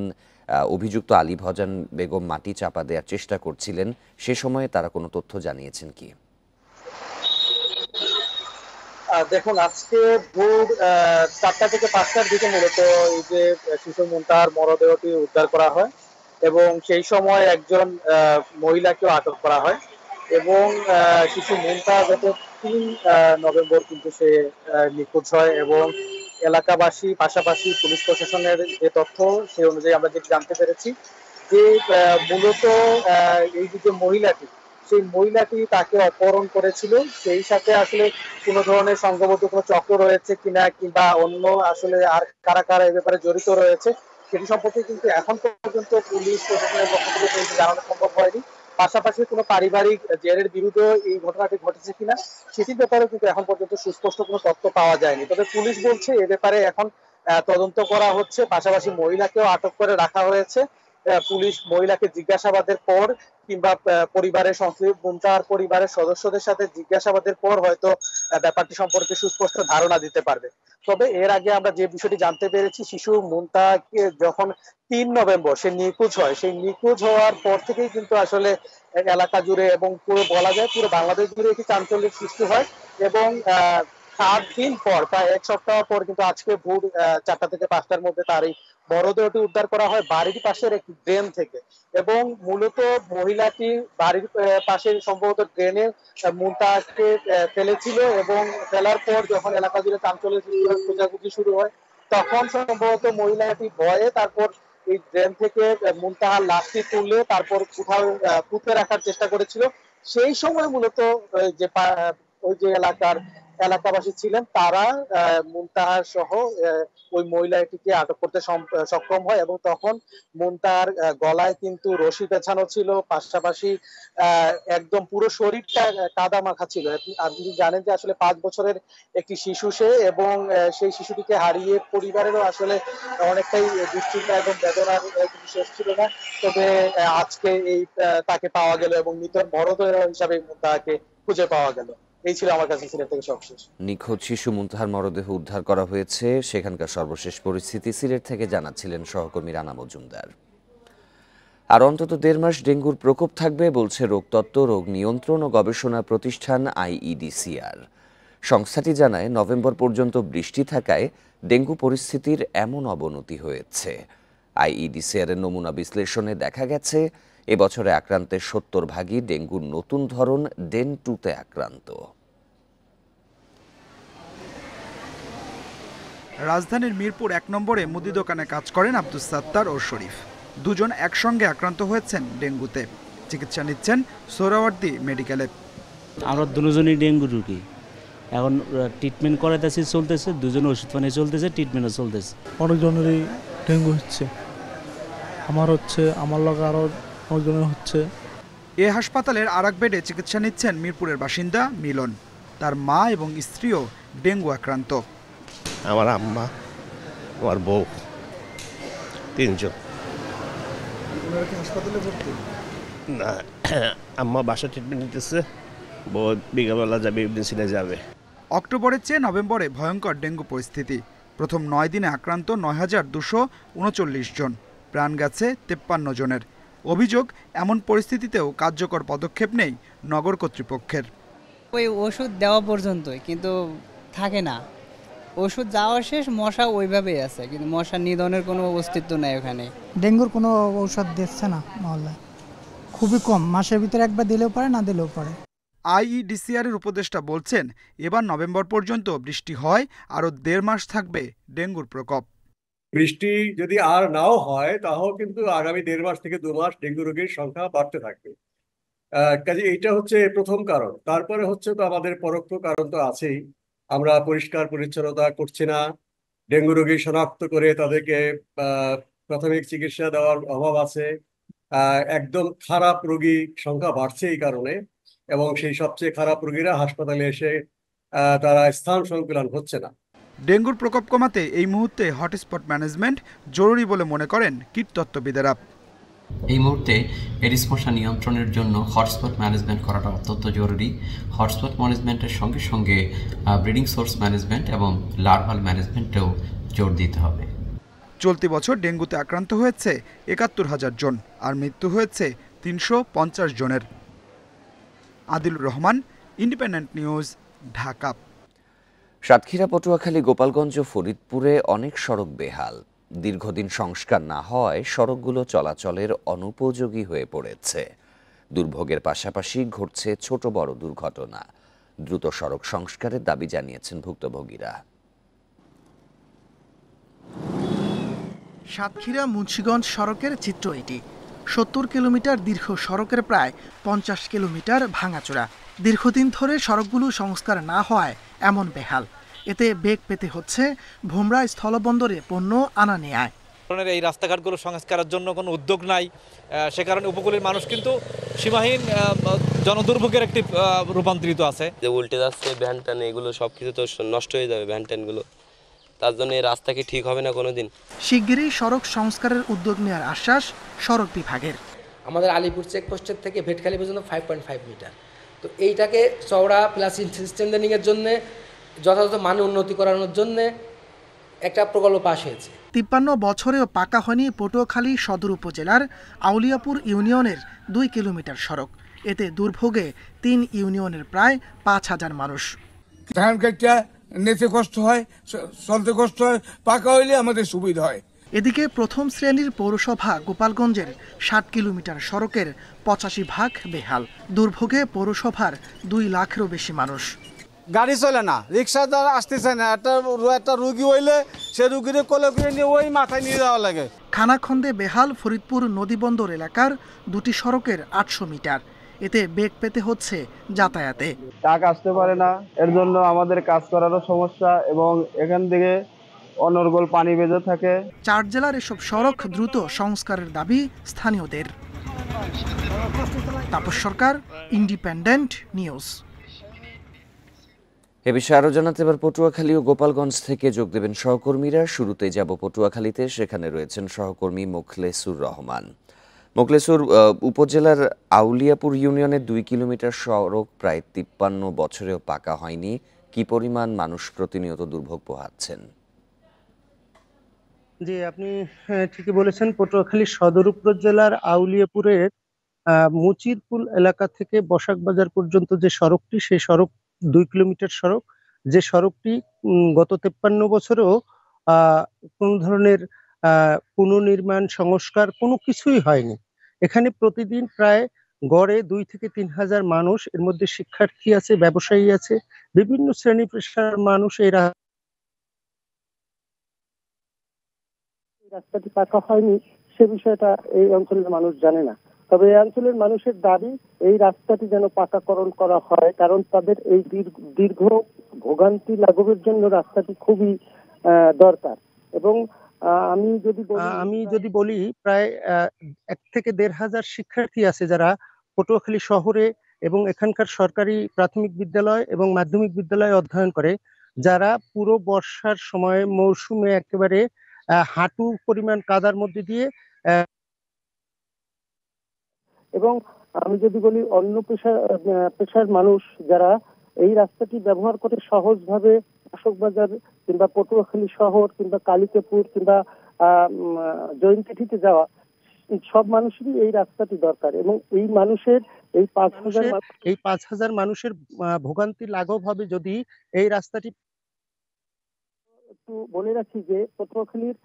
অভিযুক্ত আলী ভজান বেগম মাটি চাপা দেওয়ার চেষ্টা করছিলেন সে সময়ে তারা কোনো তথ্য জানিয়েছেন কি দেখুন আজকে ভোর চারটা থেকে পাঁচটার দিকে মূলত এই যে শিশু মুন্তাহার মরদেহটি উদ্ধার করা হয় এবং সেই সময় একজন মহিলাকেও আটক করা হয় এবং কিছু গত তিন নভেম্বর কিন্তু সে নিখোঁজ হয় এবং এলাকাবাসী পাশাপাশি পুলিশ প্রশাসনের যে তথ্য সে অনুযায়ী আমরা যেটি জানতে পেরেছি যে মূলত এই যে মহিলাটি সেই মহিলাটি তাকে অপহরণ করেছিল সেই সাথে আসলে কোনো ধরনের সংঘবদ্ধ কোনো চক্র রয়েছে কিনা কিংবা অন্য আসলে আর কারা কারা এই ব্যাপারে জড়িত রয়েছে সেটি সম্পর্কে কিন্তু এখন পর্যন্ত পুলিশ প্রশাসনের পক্ষ থেকে জানানো সম্ভব হয়নি পাশাপাশি কোনো পারিবারিক জেরের বিরুদ্ধে এই ঘটনাটি ঘটেছে কিনা সেটির ব্যাপারেও কিন্তু এখন পর্যন্ত সুস্পষ্ট কোনো তথ্য পাওয়া যায়নি তবে পুলিশ বলছে এ ব্যাপারে এখন তদন্ত করা হচ্ছে পাশাপাশি মহিলাকেও আটক করে রাখা হয়েছে পুলিশ মহিলাকে জিজ্ঞাসাবাদের পর কিংবা পরিবারের সংশ্লিষ্ট তার পরিবারের সদস্যদের সাথে জিজ্ঞাসাবাদের পর হয়তো ব্যাপারটি সম্পর্কে সুস্পষ্ট ধারণা দিতে পারবে তবে এর আগে আমরা যে বিষয়টি জানতে পেরেছি শিশু মুন্তাকে যখন তিন নভেম্বর সে নিখোঁজ হয় সেই নিখোঁজ হওয়ার পর থেকেই কিন্তু আসলে এলাকা জুড়ে এবং পুরো বলা যায় পুরো বাংলাদেশ জুড়ে একটি চাঞ্চল্যের সৃষ্টি হয় এবং সাত দিন পর প্রায় এক সপ্তাহ পর কিন্তু আজকে ভোর চারটা থেকে পাঁচটার মধ্যে তার এই মরদেহটি উদ্ধার করা হয় বাড়ির পাশের একটি ড্রেন থেকে এবং মূলত মহিলাটি বাড়ির পাশে সম্ভবত ড্রেনে মুনতাজকে ফেলেছিল এবং ফেলার পর যখন এলাকা জুড়ে চাঞ্চল্য খোঁজাখুঁজি শুরু হয় তখন সম্ভবত মহিলাটি ভয়ে তারপর এই ড্রেন থেকে মুনতাহার লাশটি তুলে তারপর কোথাও পুঁতে রাখার চেষ্টা করেছিল সেই সময় মূলত যে ওই যে এলাকার এলাকাবাসী ছিলেন তারা মুনতাহার সহ ওই মহিলাটিকে আটক করতে সক্ষম হয় এবং তখন মুনতাহার গলায় কিন্তু রশি পেছানো ছিল পাশাপাশি একদম পুরো শরীরটা কাদা মাখা ছিল আপনি জানেন যে আসলে পাঁচ বছরের একটি শিশু সে এবং সেই শিশুটিকে হারিয়ে পরিবারেরও আসলে অনেকটাই দুশ্চিন্তা এবং বেদনার শেষ ছিল না তবে আজকে এই তাকে পাওয়া গেল এবং মৃত মরদেহ হিসাবে মুনতাহাকে খুঁজে পাওয়া গেল এই ছিল আমার কাছে সিলেট থেকে সবশেষ নিখোঁজ শিশু মুনতাহার মরদেহ উদ্ধার করা হয়েছে সেখানকার সর্বশেষ পরিস্থিতি সিলেট থেকে জানাচ্ছিলেন সহকর্মী রানা মজুমদার আর অন্তত দেড় মাস ডেঙ্গুর প্রকোপ থাকবে বলছে রোগতত্ত্ব রোগ নিয়ন্ত্রণ ও গবেষণা প্রতিষ্ঠান আইইডিসিআর সংস্থাটি জানায় নভেম্বর পর্যন্ত বৃষ্টি থাকায় ডেঙ্গু পরিস্থিতির এমন অবনতি হয়েছে আইইডিসিআর এর নমুনা বিশ্লেষণে দেখা গেছে এবছরে আক্রান্তের সত্তর ভাগই ডেঙ্গুর নতুন ধরন ডেন টুতে আক্রান্ত রাজধানীর মিরপুর এক নম্বরে মুদি দোকানে কাজ করেন আব্দুল সাত্তার ও শরীফ দুজন একসঙ্গে আক্রান্ত হয়েছেন ডেঙ্গুতে চিকিৎসা নিচ্ছেন সোহরাওয়ার্দি মেডিকেলে আমরা দুজনই ডেঙ্গু রুগী এখন ট্রিটমেন্ট করাইতেছি চলতেছে দুজন ওষুধ পানি চলতেছে ট্রিটমেন্টও চলতেছে অনেকজনেরই ডেঙ্গু হচ্ছে আমার হচ্ছে আমার লগে আরও হচ্ছে এ হাসপাতালের আরাক বেডে চিকিৎসা নিচ্ছেন মিরপুরের বাসিন্দা মিলন তার মা এবং স্ত্রীও ডেঙ্গু আক্রান্ত আমার আম্মা আমার বউ তিনজন না আম্মা বাসা ট্রিটমেন্ট নিতেছে বউ বিকালবেলা যাবে ইভিনিং যাবে অক্টোবরের চেয়ে নভেম্বরে ভয়ঙ্কর ডেঙ্গু পরিস্থিতি প্রথম নয় দিনে আক্রান্ত নয় হাজার দুশো উনচল্লিশ জন প্রাণ গেছে তেপ্পান্ন জনের অভিযোগ এমন পরিস্থিতিতেও কার্যকর পদক্ষেপ নেই নগর কর্তৃপক্ষের ওই ওষুধ দেওয়া পর্যন্তই কিন্তু থাকে না ওষুধ যাওয়া শেষ মশা ওইভাবেই আছে কিন্তু মশা নিধনের কোনো অস্তিত্ব নেই ওখানে ডেঙ্গুর কোনো ঔষধ দিচ্ছে না মহল্লায় খুবই কম মাসের ভিতরে একবার দিলেও পারে না দিলেও পারে আইইডিসিআর এর উপদেষ্টা বলছেন এবার নভেম্বর পর্যন্ত বৃষ্টি হয় আরও দেড় মাস থাকবে ডেঙ্গুর প্রকোপ বৃষ্টি যদি আর নাও হয় তাহলে কিন্তু আগামী দেড় মাস থেকে দু মাস ডেঙ্গু রোগীর সংখ্যা বাড়তে থাকবে কাজে এইটা হচ্ছে প্রথম কারণ তারপরে হচ্ছে তো আমাদের পরোক্ষ কারণ তো আছেই আমরা পরিষ্কার পরিচ্ছন্নতা করছি না ডেঙ্গু রোগী শনাক্ত করে তাদেরকে প্রাথমিক চিকিৎসা দেওয়ার অভাব আছে একদম খারাপ রোগী সংখ্যা বাড়ছে এই কারণে এবং সেই সবচেয়ে খারাপ রোগীরা হাসপাতালে এসে তারা স্থান সংকুলন হচ্ছে না ডেঙ্গুর প্রকোপ কমাতে এই মুহূর্তে হটস্পট ম্যানেজমেন্ট জরুরি বলে মনে করেন কীটতত্ত্ববিদেরা এই মুহূর্তে এডিস মশা নিয়ন্ত্রণের জন্য হটস্পট ম্যানেজমেন্ট করাটা অত্যন্ত জরুরি হটস্পট ম্যানেজমেন্টের সঙ্গে সঙ্গে ব্রিডিং সোর্স ম্যানেজমেন্ট এবং লার্ভাল ম্যানেজমেন্টেও জোর দিতে হবে চলতি বছর ডেঙ্গুতে আক্রান্ত হয়েছে একাত্তর হাজার জন আর মৃত্যু হয়েছে তিনশো পঞ্চাশ জনের আদিল রহমান ইন্ডিপেন্ডেন্ট নিউজ ঢাকা সাতক্ষীরা পটুয়াখালী গোপালগঞ্জ ও ফরিদপুরে অনেক সড়ক বেহাল দীর্ঘদিন সংস্কার না হওয়ায় সড়কগুলো চলাচলের অনুপযোগী হয়ে পড়েছে দুর্ভোগের পাশাপাশি ঘটছে ছোট বড় দুর্ঘটনা দ্রুত সড়ক সংস্কারের দাবি জানিয়েছেন ভুক্তভোগীরা সাতক্ষীরা মুন্সীগঞ্জ সড়কের চিত্র এটি সত্তর কিলোমিটার দীর্ঘ সড়কের প্রায় পঞ্চাশ কিলোমিটার ভাঙাচোড়া দীর্ঘদিন ধরে সড়কগুলো সংস্কার না হওয়ায় এমন বেহাল এতে বেগ পেতে হচ্ছে ভোমরা স্থলবন্দরে পণ্য আনা নেয় এই রাস্তাঘাটগুলো সংস্কারের জন্য কোনো উদ্যোগ নাই সে কারণে উপকূলের মানুষ কিন্তু সীমাহীন জনদুর্ভোগের একটি রূপান্তরিত আছে যে উল্টে যাচ্ছে ভ্যান ট্যান এগুলো সব কিছু তো নষ্ট হয়ে যাবে ভ্যান ট্যানগুলো তার জন্য এই রাস্তা কি ঠিক হবে না কোনোদিন শিগগিরই সড়ক সংস্কারের উদ্যোগ নেওয়ার আশ্বাস সড়ক বিভাগের আমাদের আলিপুর চেকপোস্টের থেকে ভেটখালি পর্যন্ত ফাইভ পয়েন্ট ফাইভ মিটার তো এইটাকে চওড়া প্লাস স্ট্যান্ডার্ডিংয়ের জন্যে যথাযথ মান উন্নতি করানোর জন্যে একটা প্রকল্প পাশ হয়েছে তিপ্পান্ন বছরেও পাকা হয়নি পটুয়াখালী সদর উপজেলার আউলিয়াপুর ইউনিয়নের দুই কিলোমিটার সড়ক এতে দুর্ভোগে তিন ইউনিয়নের প্রায় পাঁচ হাজার মানুষ ধান কাটটা নেতে কষ্ট হয় চলতে কষ্ট হয় পাকা হইলে আমাদের সুবিধা হয় এদিকে প্রথম শ্রেণীর পৌরসভা গোপালগঞ্জের ষাট কিলোমিটার সড়কের পঁচাশি ভাগ বেহাল দুর্ভোগে পৌরসভার দুই লাখেরও বেশি মানুষ গাড়ি চলে না রিক্সা দ্বারা আসতেছে না একটা একটা রুগী হইলে সে রুগীর কোলে করে নিয়ে ওই মাথায় নিয়ে যাওয়া লাগে খানাখন্দে বেহাল ফরিদপুর নদীবন্দর এলাকার দুটি সড়কের আটশো মিটার এতে বেগ পেতে হচ্ছে যাতায়াতে ট্রাক আসতে পারে না এর জন্য আমাদের কাজ করারও সমস্যা এবং এখান থেকে অনর্গল পানি বেজে থাকে চার জেলার এসব সড়ক দ্রুত সংস্কারের দাবি স্থানীয়দের তাপস সরকার ইন্ডিপেন্ডেন্ট নিউজ এ বিষয়ে আরও জানাতে এবার পটুয়াখালী ও গোপালগঞ্জ থেকে যোগ দেবেন সহকর্মীরা শুরুতে যাব পটুয়াখালীতে সেখানে রয়েছেন সহকর্মী মোখলেসুর রহমান মোখলেসুর উপজেলার আউলিয়াপুর ইউনিয়নের দুই কিলোমিটার সড়ক প্রায় তিপ্পান্ন বছরেও পাকা হয়নি কি পরিমাণ মানুষ প্রতিনিয়ত দুর্ভোগ পোহাচ্ছেন জি আপনি হ্যাঁ, ঠিকই বলেছেন পটুয়াখালী সদর উপজেলার আউলিয়াপুরের মুচিরপুল এলাকা থেকে বসাক বাজার পর্যন্ত যে সড়কটি সেই সড়ক দুই কিলোমিটার সড়ক যে সড়কটি গত তেপ্পান্ন বছরেও কোনো ধরনের পুনর্নির্মাণ সংস্কার কোনো কিছুই হয়নি এখানে প্রতিদিন প্রায় গড়ে দুই থেকে তিন হাজার মানুষ এর মধ্যে শিক্ষার্থী আছে ব্যবসায়ী আছে বিভিন্ন শ্রেণী পেশার মানুষ এই রাস্তাটি পাকা হয়নি সে বিষয়টা এই অঞ্চলের মানুষ জানে না তবে এই অঞ্চলের মানুষের দাবি এই রাস্তাটি যেন পাকাকরণ করা হয় কারণ তাদের এই দীর্ঘ ভোগান্তি লাঘবের জন্য রাস্তাটি খুবই দরকার এবং আমি যদি আমি যদি বলি প্রায় এক থেকে দেড় হাজার শিক্ষার্থী আছে যারা পটুয়াখালী শহরে এবং এখানকার সরকারি প্রাথমিক বিদ্যালয় এবং মাধ্যমিক বিদ্যালয়ে অধ্যয়ন করে যারা পুরো বর্ষার সময় মৌসুমে একেবারে হাঁটু পরিমাণ কাদার মধ্যে দিয়ে এবং আমি যদি বলি অন্য পেশা পেশার মানুষ যারা এই রাস্তাটি ব্যবহার করে সহজভাবে বাজার কিংবা পটুয়াখালী শহর কিংবা কালিকাপুর কিংবা জয়ন্তীটিতে যাওয়া সব মানুষেরই এই রাস্তাটি দরকার এবং এই মানুষের এই পাঁচ হাজার এই পাঁচ হাজার মানুষের ভোগান্তি লাঘব হবে যদি এই রাস্তাটি একটু বলে রাখি যে পটুয়াখালীর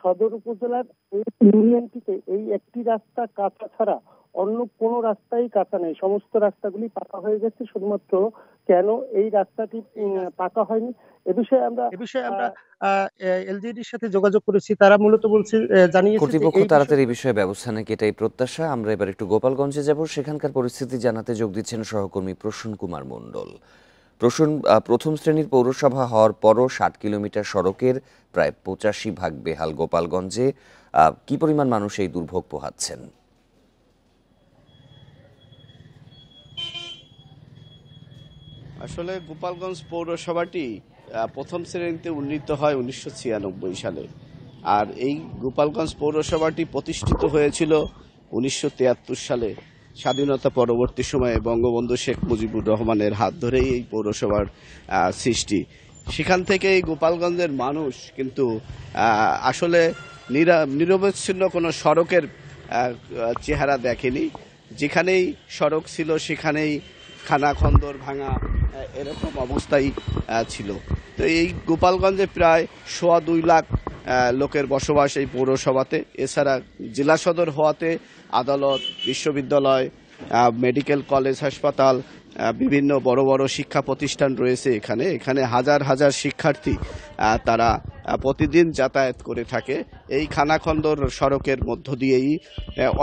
সদর উপজেলার ইউনিয়নটিতে এই একটি রাস্তা কাঁচা ছাড়া অন্য কোন রাস্তাই কাঁচা নেই সমস্ত রাস্তাগুলি পাকা হয়ে গেছে শুধুমাত্র কেন এই রাস্তাটি পাকা হয়নি এ বিষয়ে আমরা এ বিষয়ে আমরা এলজিডির সাথে যোগাযোগ করেছি তারা মূলত বলছে জানিয়েছে কর্তৃপক্ষ তাড়াতাড়ি এই বিষয়ে ব্যবস্থা নাকি এটাই প্রত্যাশা আমরা এবার একটু গোপালগঞ্জে যাব সেখানকার পরিস্থিতি জানাতে যোগ দিচ্ছেন সহকর্মী প্রসূন কুমার মণ্ডল প্রশন প্রথম শ্রেণীর পৌরসভা হওয়ার পরও ষাট কিলোমিটার সড়কের প্রায় পঁচাশি ভাগ বেহাল গোপালগঞ্জে কি পরিমাণ মানুষ এই দুর্ভোগ পোহাচ্ছেন আসলে গোপালগঞ্জ পৌরসভাটি প্রথম শ্রেণীতে উন্নীত হয় উনিশশো সালে আর এই গোপালগঞ্জ পৌরসভাটি প্রতিষ্ঠিত হয়েছিল উনিশশো সালে স্বাধীনতা পরবর্তী সময়ে বঙ্গবন্ধু শেখ মুজিবুর রহমানের হাত ধরেই এই পৌরসভার সৃষ্টি সেখান থেকে এই গোপালগঞ্জের মানুষ কিন্তু আসলে নিরবচ্ছিন্ন কোনো সড়কের চেহারা দেখেনি যেখানেই সড়ক ছিল সেখানেই খানাখন্দর ভাঙা এরকম অবস্থাই ছিল তো এই গোপালগঞ্জে প্রায় সোয়া দুই লাখ লোকের বসবাস এই পৌরসভাতে এছাড়া জেলা সদর হওয়াতে আদালত বিশ্ববিদ্যালয় মেডিকেল কলেজ হাসপাতাল বিভিন্ন বড় বড় শিক্ষা প্রতিষ্ঠান রয়েছে এখানে এখানে হাজার হাজার শিক্ষার্থী তারা প্রতিদিন যাতায়াত করে থাকে এই খানাখন্দর সড়কের মধ্য দিয়েই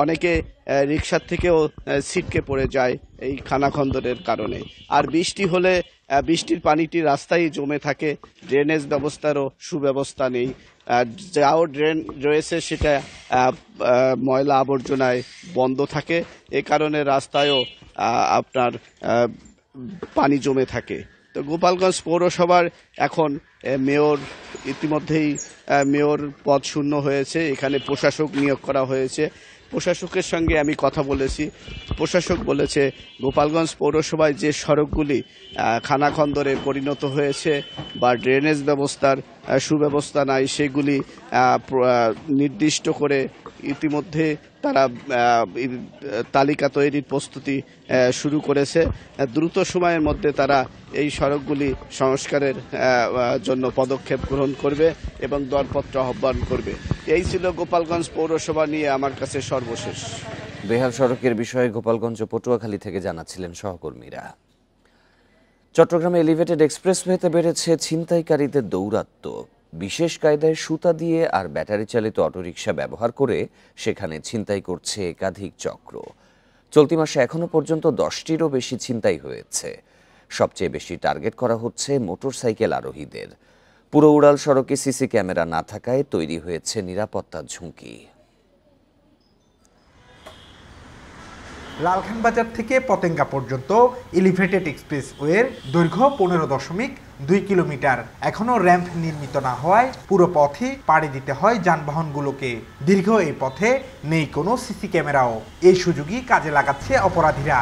অনেকে রিক্সার থেকেও ছিটকে পড়ে যায় এই খানাখন্দরের কারণে আর বৃষ্টি হলে বৃষ্টির পানিটি রাস্তায় জমে থাকে ড্রেনেজ ব্যবস্থারও সুব্যবস্থা নেই যাও ড্রেন রয়েছে সেটা ময়লা আবর্জনায় বন্ধ থাকে এ কারণে রাস্তায়ও আপনার পানি জমে থাকে তো গোপালগঞ্জ পৌরসভার এখন মেয়র ইতিমধ্যেই মেয়র পদ শূন্য হয়েছে এখানে প্রশাসক নিয়োগ করা হয়েছে প্রশাসকের সঙ্গে আমি কথা বলেছি প্রশাসক বলেছে গোপালগঞ্জ পৌরসভায় যে সড়কগুলি খানাখন্দরে পরিণত হয়েছে বা ড্রেনেজ ব্যবস্থার সুব্যবস্থা নাই সেগুলি নির্দিষ্ট করে ইতিমধ্যে তারা তালিকা তৈরির প্রস্তুতি শুরু করেছে দ্রুত সময়ের মধ্যে তারা এই সড়কগুলি সংস্কারের জন্য পদক্ষেপ গ্রহণ করবে এবং দরপত্র আহ্বান করবে এই ছিল গোপালগঞ্জ পৌরসভা নিয়ে আমার কাছে সর্বশেষ বেহাল সড়কের বিষয়ে গোপালগঞ্জ পটুয়াখালী থেকে জানাচ্ছিলেন সহকর্মীরা চট্টগ্রামে এলিভেটেড এক্সপ্রেসওয়েতে বেড়েছে ছিনতাইকারীদের দৌরাত্ম্য বিশেষ কায়দায় সুতা দিয়ে আর ব্যাটারি চালিত অটোরিকশা ব্যবহার করে সেখানে ছিনতাই করছে একাধিক চক্র চলতি মাসে এখনও পর্যন্ত দশটিরও বেশি ছিনতাই হয়েছে সবচেয়ে বেশি টার্গেট করা হচ্ছে মোটরসাইকেল আরোহীদের পুরো উড়াল সড়কে সিসি ক্যামেরা না থাকায় তৈরি হয়েছে নিরাপত্তার ঝুঁকি লালখান বাজার থেকে পতেঙ্গা পর্যন্ত এলিভেটেড এক্সপ্রেসওয়ের দৈর্ঘ্য পনেরো দশমিক দুই কিলোমিটার এখনও র্যাম্প নির্মিত না হওয়ায় পুরো পথে পাড়ি দিতে হয় যানবাহনগুলোকে দীর্ঘ এই পথে নেই কোনো সিসি ক্যামেরাও এই সুযোগই কাজে লাগাচ্ছে অপরাধীরা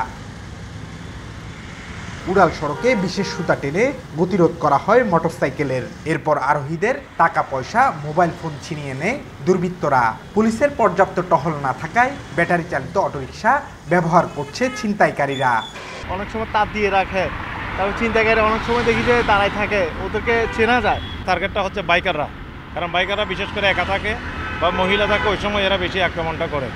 উড়াল সড়কে বিশেষ সুতা টেনে গতিরোধ করা হয় মোটরসাইকেলের এরপর আরোহীদের টাকা পয়সা মোবাইল ফোন ছিনিয়ে নেয় দুর্বৃত্তরা পুলিশের পর্যাপ্ত টহল না থাকায় ব্যাটারি চালিত অটোরিকশা ব্যবহার করছে ছিনতাইকারীরা অনেক সময় তার দিয়ে রাখে তারপর ছিনতাইকারী অনেক সময় দেখি যে দাঁড়ায় থাকে ওদেরকে চেনা যায় টার্গেটটা হচ্ছে বাইকাররা কারণ বাইকাররা বিশেষ করে একা থাকে বা মহিলা থাকে ওই সময় এরা বেশি আক্রমণটা করে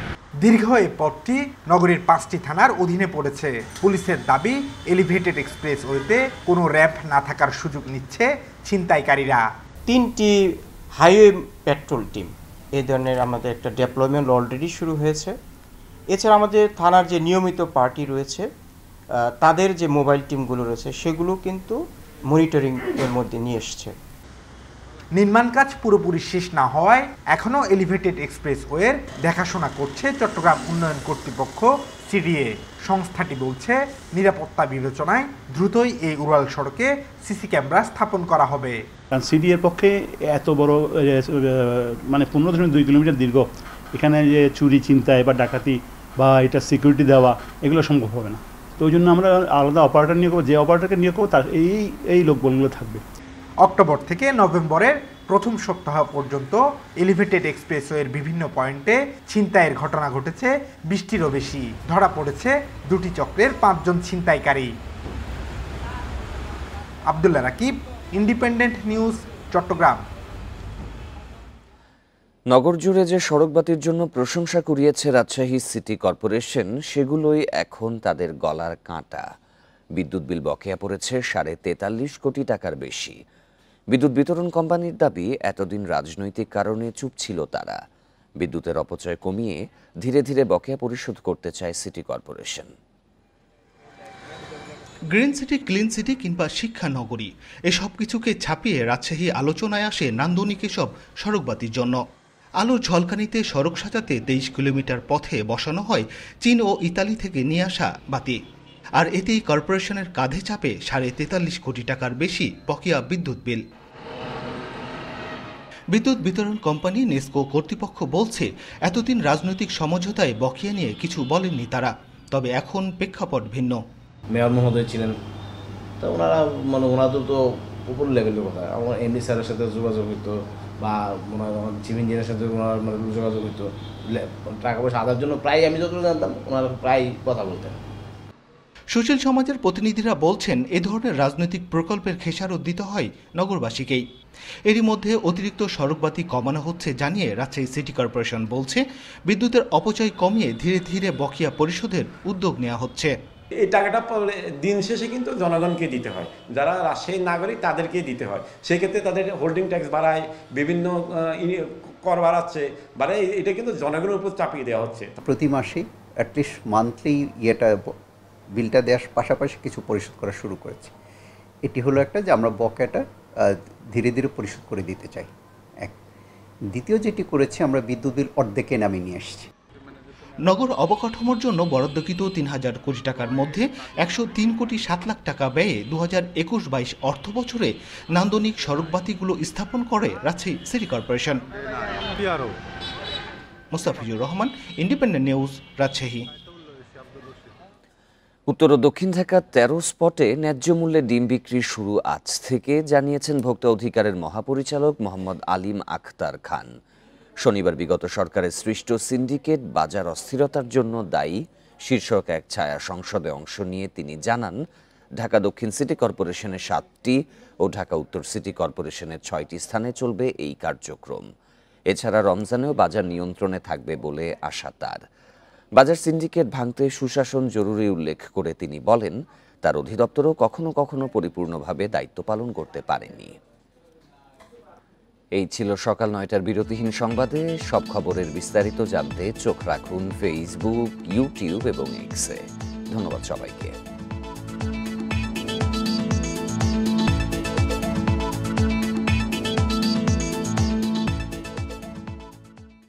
দীর্ঘ এই পথটি নগরীর পাঁচটি থানার অধীনে পড়েছে পুলিশের দাবি এলিভেটেড এক্সপ্রেস ওয়েতে কোনো র্যাম্প না থাকার সুযোগ নিচ্ছে ছিনতাইকারীরা তিনটি হাইওয়ে পেট্রোল টিম এই ধরনের আমাদের একটা ডেভেলপমেন্ট অলরেডি শুরু হয়েছে এছাড়া আমাদের থানার যে নিয়মিত পার্টি রয়েছে তাদের যে মোবাইল টিমগুলো রয়েছে সেগুলো কিন্তু মনিটরিং এর মধ্যে নিয়ে এসছে নির্মাণ কাজ পুরোপুরি শেষ না হওয়ায় এখনও এলিভেটেড এক্সপ্রেসওয়ের দেখাশোনা করছে চট্টগ্রাম উন্নয়ন কর্তৃপক্ষ সিডিএ সংস্থাটি বলছে নিরাপত্তা বিবেচনায় দ্রুতই এই উড়াল সড়কে সিসি ক্যামেরা স্থাপন করা হবে কারণ সিডিএর পক্ষে এত বড় মানে পনেরো দশমিক দুই কিলোমিটার দীর্ঘ এখানে যে চুরি চিন্তায় বা ডাকাতি বা এটা সিকিউরিটি দেওয়া এগুলো সম্ভব হবে না তো ওই জন্য আমরা আলাদা অপারেটর নিয়োগ করবো যে অপারেটরকে নিয়োগ করবো তার এই এই লোকবলগুলো থাকবে অক্টোবর থেকে নভেম্বরের প্রথম সপ্তাহ পর্যন্ত এলিভেটেড এক্সপ্রেসওয়ের বিভিন্ন পয়েন্টে ছিনতাইয়ের ঘটনা ঘটেছে বৃষ্টিরও বেশি ধরা পড়েছে দুটি চক্রের পাঁচজন ছিনতাইকারী আবদুল্লা রাকিব ইন্ডিপেন্ডেন্ট নিউজ চট্টগ্রাম নগর জুড়ে যে সড়কবাতির জন্য প্রশংসা কুড়িয়েছে রাজশাহী সিটি কর্পোরেশন সেগুলোই এখন তাদের গলার কাঁটা বিদ্যুৎ বিল বকেয়া পড়েছে সাড়ে তেতাল্লিশ কোটি টাকার বেশি বিদ্যুৎ বিতরণ কোম্পানির দাবি এতদিন রাজনৈতিক কারণে চুপ ছিল তারা বিদ্যুতের অপচয় কমিয়ে ধীরে ধীরে বকেয়া পরিশোধ করতে চায় city corporation green city clean city কিংবা শিক্ষা নগরী এসব কিছুকে ছাপিয়ে রাজশাহী আলোচনায় আসে নান্দনিক এসব সড়কবাতির জন্য আলো ঝলকানিতে সড়ক সাজাতে তেইশ কিলোমিটার পথে বসানো হয় চীন ও ইতালি থেকে নিয়ে আসা বাতি আর এতেই কর্পোরেশনের কাঁধে চাপে সাড়ে তেতাল্লিশ কোটি টাকার বেশি বকেয়া বিদ্যুৎ বিল বিদ্যুৎ বিতরণ কোম্পানি নেস্কো কর্তৃপক্ষ বলছে এতদিন রাজনৈতিক সমঝোতায় বকেয়া নিয়ে কিছু বলেননি তারা তবে এখন প্রেক্ষাপট ভিন্ন মেয়র মহোদয় ছিলেন তা ওনারা মানে ওনাদের তো উপর লেভেলের কথা আমার এমনি স্যারের সাথে যোগাযোগ হইতো বা ওনার চিফ ইঞ্জিনিয়ার সাথে ওনার মানে যোগাযোগ হইতো টাকা পয়সা আদার জন্য প্রায় আমি যতটা জানতাম ওনারা প্রায় কথা বলতেন সুশীল সমাজের প্রতিনিধিরা বলছেন এ ধরনের রাজনৈতিক প্রকল্পের খেসারত দিতে হয় নগরবাসীকেই এরই মধ্যে অতিরিক্ত সড়কবাতি কমানো হচ্ছে জানিয়ে রাজশাহী সিটি কর্পোরেশন বলছে বিদ্যুতের অপচয় কমিয়ে ধীরে ধীরে বকেয়া পরিশোধের উদ্যোগ নেওয়া হচ্ছে এই টাকাটা দিন শেষে কিন্তু জনগণকে দিতে হয় যারা রাজশাহী নাগরিক তাদেরকে দিতে হয় সেক্ষেত্রে তাদের হোল্ডিং ট্যাক্স বাড়ায় বিভিন্ন কর বাড়াচ্ছে বাড়ায় এটা কিন্তু জনগণের উপর চাপিয়ে দেওয়া হচ্ছে প্রতি মাসে অ্যাটলিস্ট মান্থলি ইয়েটা বিলটা দেওয়ার পাশাপাশি কিছু পরিশোধ করা শুরু করেছি এটি হলো একটা যে আমরা বকেয়াটা ধীরে ধীরে পরিশোধ করে দিতে চাই এক দ্বিতীয় যেটি করেছি আমরা বিদ্যুৎ বিল অর্ধেকে নামিয়ে নিয়ে এসেছি নগর অবকাঠামোর জন্য বরাদ্দকৃত তিন হাজার কোটি টাকার মধ্যে একশো তিন কোটি সাত লাখ টাকা ব্যয়ে দু হাজার একুশ বাইশ অর্থ বছরে নান্দনিক সড়কবাতিগুলো স্থাপন করে Rajshahi city corporation Mustafizur Rahman Independent News Rajshahi উত্তর ও দক্ষিণ ঢাকার তেরো স্পটে ন্যায্য মূল্যে ডিম বিক্রি শুরু আজ থেকে জানিয়েছেন ভোক্তা অধিকারের মহাপরিচালক মোহাম্মদ আলিম আখতার খান শনিবার বিগত সরকারের সৃষ্ট সিন্ডিকেট বাজার অস্থিরতার জন্য দায়ী শীর্ষক এক ছায়া সংসদে অংশ নিয়ে তিনি জানান ঢাকা দক্ষিণ সিটি কর্পোরেশনের সাতটি ও ঢাকা উত্তর সিটি কর্পোরেশনের ছয়টি স্থানে চলবে এই কার্যক্রম এছাড়া রমজানেও বাজার নিয়ন্ত্রণে থাকবে বলে আশা তার বাজার সিন্ডিকেট ভাঙতে সুশাসন জরুরি উল্লেখ করে তিনি বলেন তার অধিদপ্তরও কখনো কখনো পরিপূর্ণভাবে দায়িত্ব পালন করতে পারেনি এই ছিল সকাল নয়টার বিরতিহীন সংবাদে সব খবরের বিস্তারিত জানতে চোখ রাখুন ফেসবুক ইউটিউব এবং এক্সে ধন্যবাদ সবাইকে